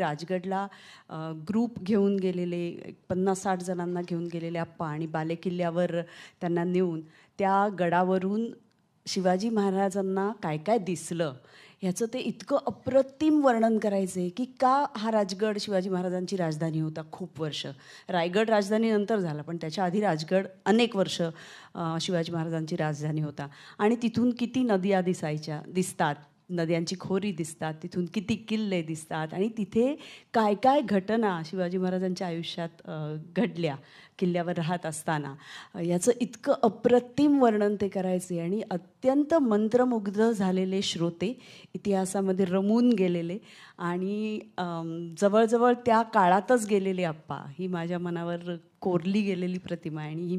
राजगडला group घेऊन गेलेले पन्नास साठ जणांना घेऊन गेलेले आप्पा आणि बालेकिल्ल्यावर त्यांना नेऊन त्या गडावरून शिवाजी महाराजांना काय काय दिसलं ह्याचं ते इतकं अप्रतिम वर्णन करायचे की का हा राजगड शिवाजी महाराजांची राजधानी होता खूप वर्ष रायगड राजधानी नंतर झाला पण त्याच्या आधी राजगड अनेक वर्ष शिवाजी महाराजांची राजधानी होता आणि तिथून किती नद्या दिसायच्या दिसतात नद्यांची खोरी दिसतात तिथून किती किल्ले दिसतात आणि तिथे काय काय घटना शिवाजी महाराजांच्या आयुष्यात घडल्या किल्ल्यावर राहत असताना याचं इतकं अप्रतिम वर्णन ते करायचे आणि अत्यंत मंत्रमुग्ध झालेले श्रोते इतिहासामध्ये रमून गेलेले आणि जवळजवळ त्या काळातच गेलेले आप्पा ही माझ्या मनावर कोरली गेलेली प्रतिमा आणि ही